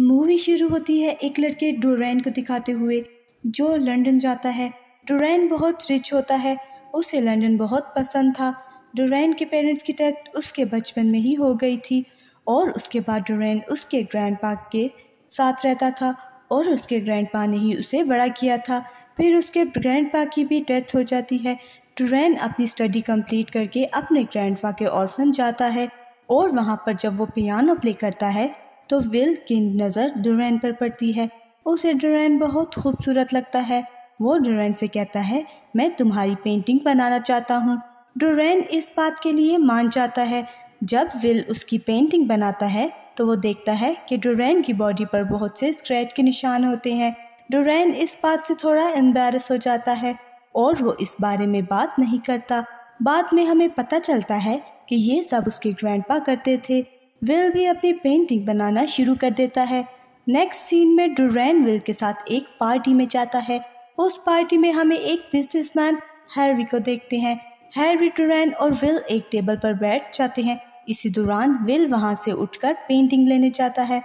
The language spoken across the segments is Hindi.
मूवी शुरू होती है एक लड़के डोरेन को दिखाते हुए जो लंदन जाता है डोरेन बहुत रिच होता है उसे लंदन बहुत पसंद था डोरेन के पेरेंट्स की डेथ उसके बचपन में ही हो गई थी और उसके बाद डोरेन उसके पा के साथ रहता था और उसके पा ने ही उसे बड़ा किया था फिर उसके पा की भी डेथ हो जाती है डोरेन अपनी स्टडी कंप्लीट करके अपने पा के ऑर्फन जाता है और वहाँ पर जब वो पियानो प्ले करता है तो विल की नज़र डोरेन पर पड़ती है उसे डोरेन बहुत खूबसूरत लगता है वो डोरेन से कहता है मैं तुम्हारी पेंटिंग बनाना चाहता हूँ डोरेन इस बात के लिए मान जाता है जब विल उसकी पेंटिंग बनाता है तो वो देखता है कि डोरेन की बॉडी पर बहुत से स्क्रैच के निशान होते हैं डोरेन इस बात से थोड़ा एम्बेरस हो जाता है और वो इस बारे में बात नहीं करता बाद में हमें पता चलता है कि ये सब उसके ग्रैंडपा करते थे विल भी अपनी पेंटिंग बनाना शुरू कर देता है नेक्स्ट सीन में डुरैन विल के साथ एक पार्टी में जाता है उस पार्टी में हमें एक बिजनेसमैन हैरवी को देखते हैं हैरवी डुरैन और विल एक टेबल पर बैठ जाते हैं इसी दौरान विल वहां से उठकर पेंटिंग लेने जाता है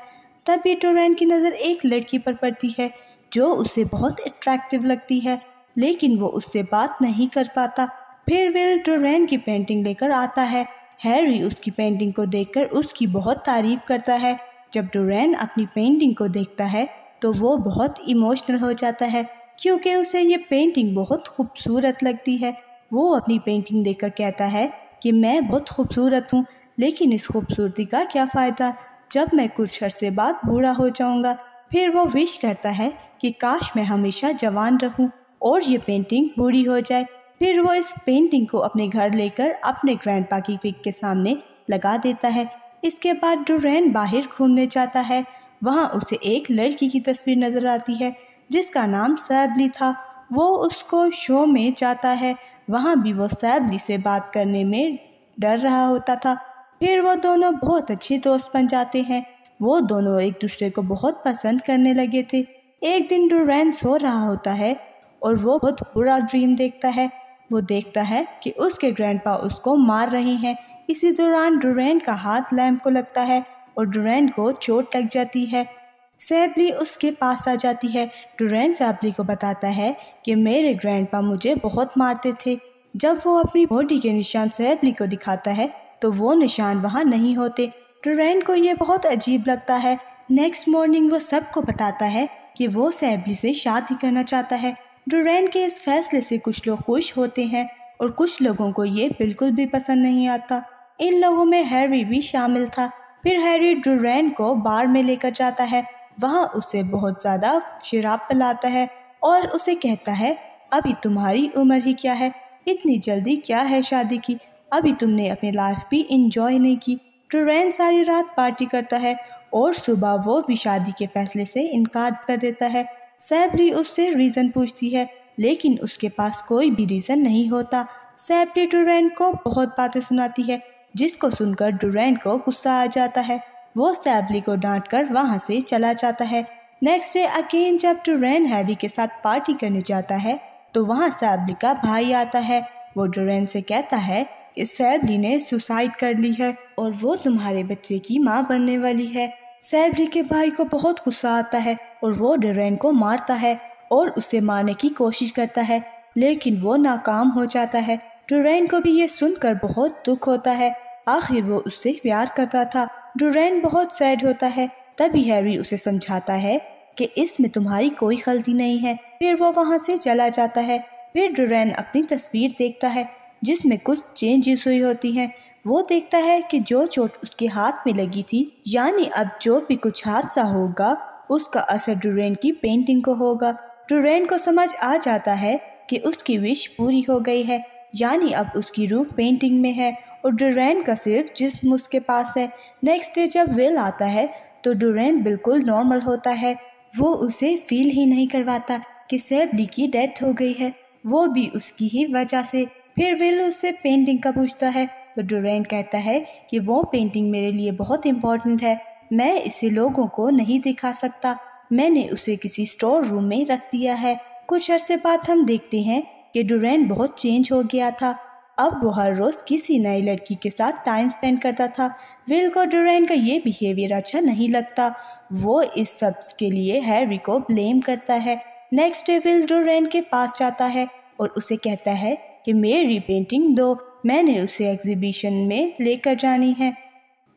तभी डुरैन की नज़र एक लड़की पर पड़ती है जो उसे बहुत अट्रैक्टिव लगती है लेकिन वो उससे बात नहीं कर पाता फिर विल डुरैन की पेंटिंग लेकर आता है हैरी उसकी पेंटिंग को देखकर उसकी बहुत तारीफ करता है जब डोरेन अपनी पेंटिंग को देखता है तो वो बहुत इमोशनल हो जाता है क्योंकि उसे ये पेंटिंग बहुत खूबसूरत लगती है वो अपनी पेंटिंग देखकर कहता है कि मैं बहुत खूबसूरत हूँ लेकिन इस खूबसूरती का क्या फ़ायदा जब मैं कुछ अरसे बाद बूढ़ा हो जाऊँगा फिर वो विश करता है कि काश मैं हमेशा जवान रहूँ और ये पेंटिंग बूढ़ी हो जाए फिर वो इस पेंटिंग को अपने घर लेकर अपने ग्रैंड की पिक के सामने लगा देता है इसके बाद डोरेन बाहर घूमने जाता है वहाँ उसे एक लड़की की तस्वीर नज़र आती है जिसका नाम सैबली था वो उसको शो में जाता है वहाँ भी वो सैबली से बात करने में डर रहा होता था फिर वो दोनों बहुत अच्छे दोस्त बन जाते हैं वो दोनों एक दूसरे को बहुत पसंद करने लगे थे एक दिन डोरेन सो रहा होता है और वो बहुत बुरा ड्रीम देखता है वो देखता है कि उसके ग्रैंडपा उसको मार रहे हैं इसी दौरान डुरैन का हाथ लैम्प को लगता है और डुरैन को चोट लग जाती है सैबली उसके पास आ जाती है डुरैन सैबली को बताता है कि मेरे ग्रैंडपा मुझे बहुत मारते थे जब वो अपनी बॉडी के निशान सैबली को दिखाता है तो वो निशान वहाँ नहीं होते डुरैन को ये बहुत अजीब लगता है नेक्स्ट मॉर्निंग वो सबको बताता है कि वो सैबली से शादी करना चाहता है डोरेन के इस फैसले से कुछ लोग खुश होते हैं और कुछ लोगों को ये बिल्कुल भी पसंद नहीं आता इन लोगों में हैरी भी शामिल था फिर हैरी ड्रेन को बार में लेकर जाता है वहाँ उसे बहुत ज़्यादा शराब पिलाता है और उसे कहता है अभी तुम्हारी उम्र ही क्या है इतनी जल्दी क्या है शादी की अभी तुमने अपनी लाइफ भी इंजॉय नहीं की ड्रेन सारी रात पार्टी करता है और सुबह वो भी शादी के फैसले से इनकार कर देता है सैबरी उससे रीज़न पूछती है लेकिन उसके पास कोई भी रीज़न नहीं होता सैबरी डुरैन को बहुत बातें सुनाती है जिसको सुनकर डुरैन को गुस्सा आ जाता है वो सैबली को डांट कर वहाँ से चला जाता है नेक्स्ट डे अगेन जब डुरैन हैरी के साथ पार्टी करने जाता है तो वहाँ सैबली का भाई आता है वो डुरैन से कहता है कि सैबली ने सुसाइड कर ली है और वो तुम्हारे बच्चे की माँ बनने वाली है सैबली के भाई को बहुत गुस्सा आता है और वो डरेन को मारता है और उसे मारने की कोशिश करता है लेकिन वो नाकाम हो जाता है डोरेन को भी ये सुनकर बहुत दुख होता है आखिर वो उससे प्यार करता था डोरेन बहुत सैड होता है तभी हैरी उसे समझाता है कि इसमें तुम्हारी कोई गलती नहीं है फिर वो वहाँ से चला जाता है फिर डोरेन अपनी तस्वीर देखता है जिसमें कुछ चेंजेस हुई होती हैं वो देखता है कि जो चोट उसके हाथ में लगी थी यानी अब जो भी कुछ हादसा होगा उसका असर डुरेन की पेंटिंग को होगा डुरेन को समझ आ जाता है कि उसकी विश पूरी हो गई है यानी अब उसकी रूह पेंटिंग में है और डुरेन का सिर्फ जिस्म उसके पास है नेक्स्ट डे जब विल आता है तो डुरेन बिल्कुल नॉर्मल होता है वो उसे फील ही नहीं करवाता कि सैबली की डेथ हो गई है वो भी उसकी ही वजह से फिर विल उससे पेंटिंग का पूछता है तो डुरेन कहता है कि वो पेंटिंग मेरे लिए बहुत इम्पोर्टेंट है मैं इसे लोगों को नहीं दिखा सकता मैंने उसे किसी स्टोर रूम में रख दिया है कुछ अरसे बाद हम देखते हैं कि डुरैन बहुत चेंज हो गया था अब वो हर रोज़ किसी नई लड़की के साथ टाइम स्पेंड करता था विल को डुरैन का ये बिहेवियर अच्छा नहीं लगता वो इस सब के लिए हैरी को ब्लेम करता है नेक्स्ट डे विल डुरैन के पास जाता है और उसे कहता है कि मेरी पेंटिंग दो मैंने उसे एग्जीबिशन में लेकर जानी है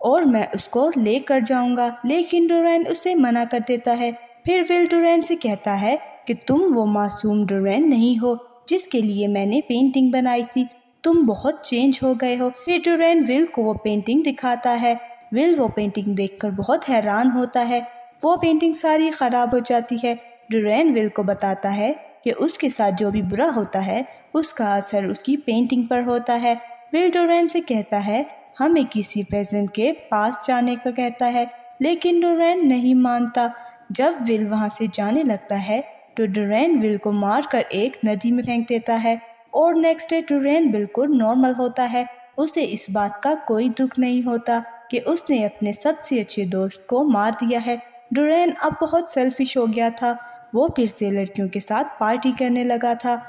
और मैं उसको ले कर जाऊंगा लेकिन डोरेन उसे मना कर देता है फिर विल डोरेन से कहता है कि तुम वो मासूम डोरेन नहीं हो जिसके लिए मैंने पेंटिंग बनाई थी तुम बहुत चेंज हो गए हो फिर डोरेन विल को वो पेंटिंग दिखाता है विल वो पेंटिंग देखकर बहुत हैरान होता है वो पेंटिंग सारी ख़राब हो जाती है डोरेन विल को बताता है कि उसके साथ जो भी बुरा होता है उसका असर उसकी पेंटिंग पर होता है विल डोरेन से कहता है हमें किसी पेजेंट के पास जाने को कहता है लेकिन डोरेन नहीं मानता जब विल वहाँ से जाने लगता है तो डोरेन विल को मारकर एक नदी में फेंक देता है और नेक्स्ट डे डोरेन बिल्कुल नॉर्मल होता है उसे इस बात का कोई दुख नहीं होता कि उसने अपने सबसे अच्छे दोस्त को मार दिया है डोरेन अब बहुत सेल्फिश हो गया था वो फिर से लड़कियों के साथ पार्टी करने लगा था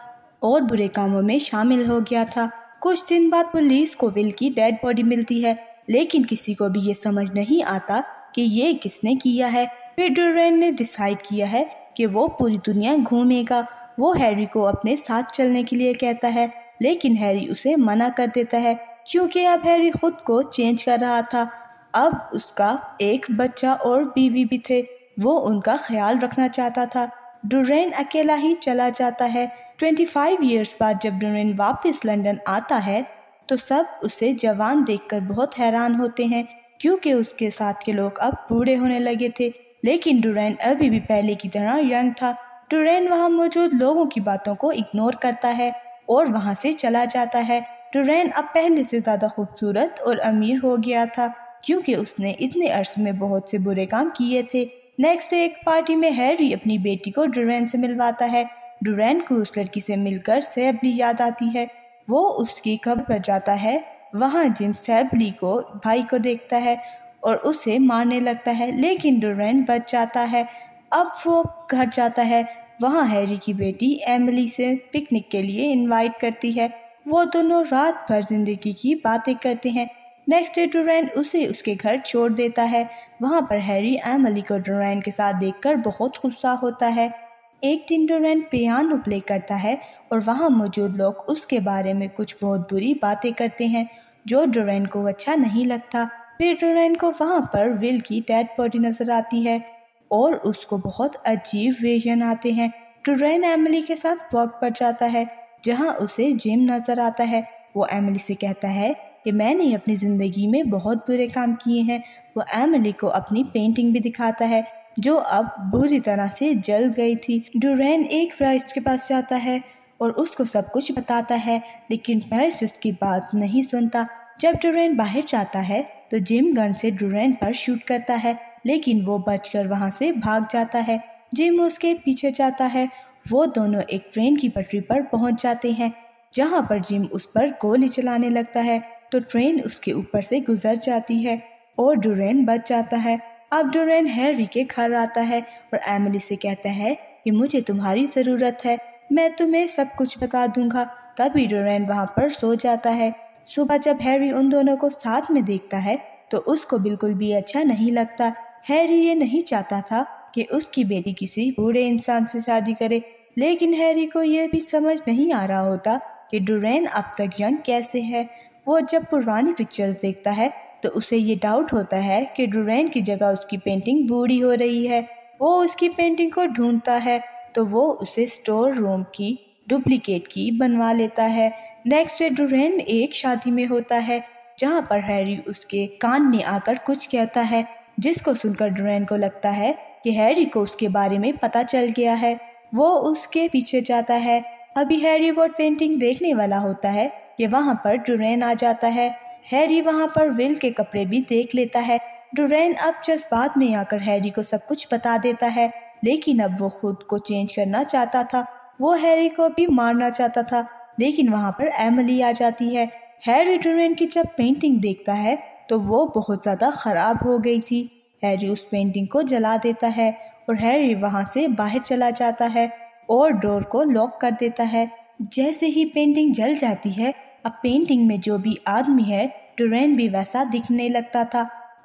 और बुरे कामों में शामिल हो गया था कुछ दिन बाद पुलिस को विल की डेड बॉडी मिलती है लेकिन किसी को भी ये समझ नहीं आता कि ये किसने किया है फिर ने डिसाइड किया है कि वो पूरी दुनिया घूमेगा वो हैरी को अपने साथ चलने के लिए कहता है लेकिन हैरी उसे मना कर देता है क्योंकि अब हैरी खुद को चेंज कर रहा था अब उसका एक बच्चा और बीवी भी थे वो उनका ख्याल रखना चाहता था डुरेन अकेला ही चला जाता है 25 ईयर्स बाद जब डुरेन वापस लंदन आता है तो सब उसे जवान देखकर बहुत हैरान होते हैं क्योंकि उसके साथ के लोग अब बूढ़े होने लगे थे लेकिन डुरेन अभी भी पहले की तरह यंग था डुरैन वहाँ मौजूद लोगों की बातों को इग्नोर करता है और वहाँ से चला जाता है डुरेन अब पहले से ज़्यादा खूबसूरत और अमीर हो गया था क्योंकि उसने इतने अर्स में बहुत से बुरे काम किए थे नेक्स्ट एक पार्टी में हैरी अपनी बेटी को डुरैन से मिलवाता है डुरैन को उस लड़की से मिलकर सैबली याद आती है वो उसकी कब्र पर जाता है वहाँ जिम सैबली को भाई को देखता है और उसे मारने लगता है लेकिन डुरैन बच जाता है अब वो घर जाता है वहाँ हैरी की बेटी एमिली से पिकनिक के लिए इनवाइट करती है वो दोनों रात भर जिंदगी की बातें करते हैं नेक्स्ट डे डोरैन उसे उसके घर छोड़ देता है वहाँ पर हैरी एमली को डोरैन के साथ देखकर बहुत गुस्सा होता है एक दिन डोरैन पियानो प्ले करता है और वहाँ मौजूद लोग उसके बारे में कुछ बहुत बुरी बातें करते हैं जो डोरैन को अच्छा नहीं लगता फिर डोरैन को वहाँ पर विल की डेड बॉडी नज़र आती है और उसको बहुत अजीब विजन आते हैं डोरैन एमली के साथ वॉक पर जाता है जहाँ उसे जिम नज़र आता है वो एमली से कहता है कि मैंने अपनी ज़िंदगी में बहुत बुरे काम किए हैं वो एमली को अपनी पेंटिंग भी दिखाता है जो अब बुरी तरह से जल गई थी डोरेन एक प्राइस्ट के पास जाता है और उसको सब कुछ बताता है लेकिन पैरिस उसकी बात नहीं सुनता जब डोरेन बाहर जाता है तो जिम गन से डोरेन पर शूट करता है लेकिन वो बचकर वहाँ से भाग जाता है जिम उसके पीछे जाता है वो दोनों एक ट्रेन की पटरी पर पहुँच जाते हैं जहाँ पर जिम उस पर गोली चलाने लगता है तो ट्रेन उसके ऊपर से गुजर जाती है और डोरेन बच जाता है अब डोरेन हैरी के घर आता है और एमिली से कहता है कि मुझे तुम्हारी ज़रूरत है मैं तुम्हें सब कुछ बता दूंगा तभी डोरेन वहाँ पर सो जाता है सुबह जब हैरी उन दोनों को साथ में देखता है तो उसको बिल्कुल भी अच्छा नहीं लगता हैरी ये नहीं चाहता था कि उसकी बेटी किसी बूढ़े इंसान से शादी करे लेकिन हैरी को यह भी समझ नहीं आ रहा होता कि डोरेन अब तक यंग कैसे है वो जब पुरानी पिक्चर्स देखता है तो उसे ये डाउट होता है कि डुरैन की जगह उसकी पेंटिंग बूढ़ी हो रही है वो उसकी पेंटिंग को ढूंढता है तो वो उसे स्टोर रूम की डुप्लीकेट की बनवा लेता है नेक्स्ट डे डुरैन एक शादी में होता है जहाँ पर हैरी उसके कान में आकर कुछ कहता है जिसको सुनकर डुरैन को लगता है कि हैरी को उसके बारे में पता चल गया है वो उसके पीछे जाता है अभी हैरी वो पेंटिंग देखने वाला होता है कि वहाँ पर डुरैन आ जाता है हैरी वहाँ पर विल के कपड़े भी देख लेता है डुरैन अब जज्बात में आकर हैरी को सब कुछ बता देता है लेकिन अब वो खुद को चेंज करना चाहता था वो हैरी को भी मारना चाहता था लेकिन वहाँ पर एमली आ जाती है हैरी डुरैन की जब पेंटिंग देखता है तो वो बहुत ज़्यादा ख़राब हो गई थी हैरी उस पेंटिंग को जला देता है और हैरी वहाँ से बाहर चला जाता है और डोर को लॉक कर देता है जैसे ही पेंटिंग जल जाती है अब पेंटिंग में जो भी आदमी है डोरेन भी वैसा दिखने लगता था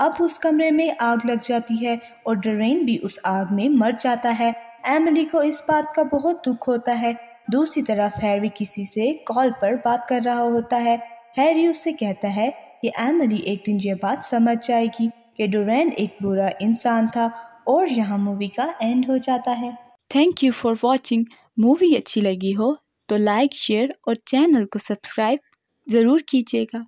अब उस कमरे में आग लग जाती है और डोरेन भी उस आग में मर जाता है एमिली को इस बात का बहुत दुख होता है दूसरी तरफ हैरी किसी से कॉल पर बात कर रहा होता है हैरी उससे कहता है कि एमिली एक दिन ये बात समझ जाएगी कि डोरेन एक बुरा इंसान था और यहाँ मूवी का एंड हो जाता है thank you for watching movie अच्छी लगी हो तो लाइक शेयर और चैनल को सब्सक्राइब ज़रूर कीजिएगा